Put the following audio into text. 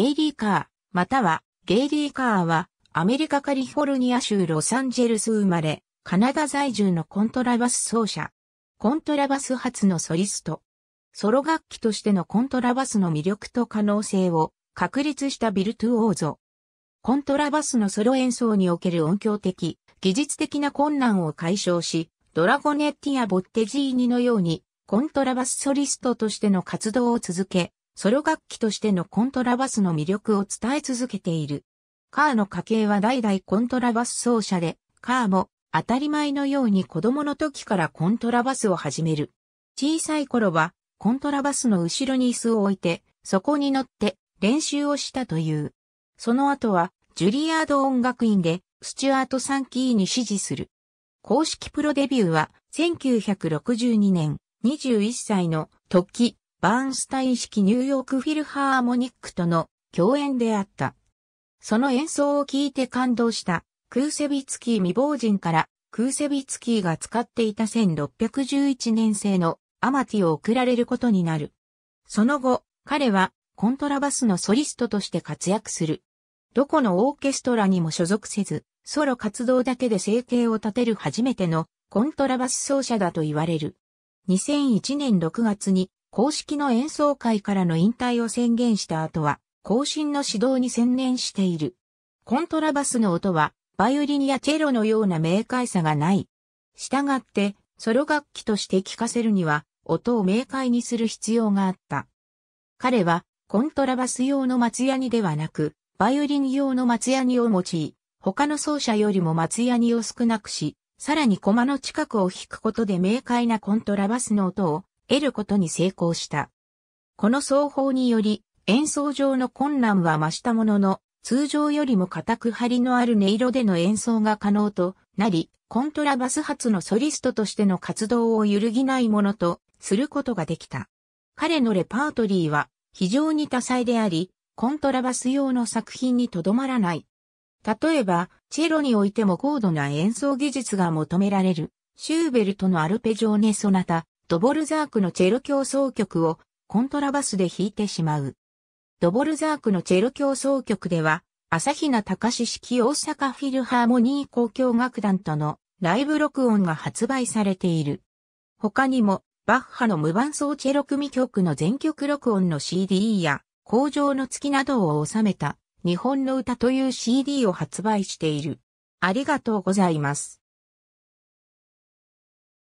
ゲイリーカー、またはゲイリーカーはアメリカカリフォルニア州ロサンゼルス生まれ、カナダ在住のコントラバス奏者。コントラバス初のソリスト。ソロ楽器としてのコントラバスの魅力と可能性を確立したビルトゥオーゾ。コントラバスのソロ演奏における音響的、技術的な困難を解消し、ドラゴネッティやボッテジーニのように、コントラバスソリストとしての活動を続け、ソロ楽器としてのコントラバスの魅力を伝え続けている。カーの家系は代々コントラバス奏者で、カーも当たり前のように子供の時からコントラバスを始める。小さい頃はコントラバスの後ろに椅子を置いて、そこに乗って練習をしたという。その後はジュリアード音楽院でスチュアート・サンキーに指示する。公式プロデビューは1962年21歳の突起バーンスタイン式ニューヨークフィルハーモニックとの共演であった。その演奏を聴いて感動したクーセビツキー未亡人からクーセビツキーが使っていた1611年製のアマティを贈られることになる。その後、彼はコントラバスのソリストとして活躍する。どこのオーケストラにも所属せず、ソロ活動だけで生計を立てる初めてのコントラバス奏者だと言われる。2001年6月に公式の演奏会からの引退を宣言した後は、後進の指導に専念している。コントラバスの音は、バイオリンやチェロのような明快さがない。したがって、ソロ楽器として聴かせるには、音を明快にする必要があった。彼は、コントラバス用の松ヤニではなく、バイオリン用の松ヤニを用い、他の奏者よりも松ヤニを少なくし、さらに駒の近くを弾くことで明快なコントラバスの音を得ることに成功した。この奏法により、演奏上の困難は増したものの、通常よりも固く張りのある音色での演奏が可能となり、コントラバス発のソリストとしての活動を揺るぎないものとすることができた。彼のレパートリーは非常に多彩であり、コントラバス用の作品にとどまらない。例えば、チェロにおいても高度な演奏技術が求められる、シューベルトのアルペジョーネ・ソナタ、ドボルザークのチェロ協奏曲をコントラバスで弾いてしまう。ドボルザークのチェロ協奏曲では、朝比奈隆式大阪フィルハーモニー交響楽団とのライブ録音が発売されている。他にも、バッハの無伴奏チェロ組曲の全曲録音の CD や、工場の月などを収めた、日本の歌という CD を発売している。ありがとうございます。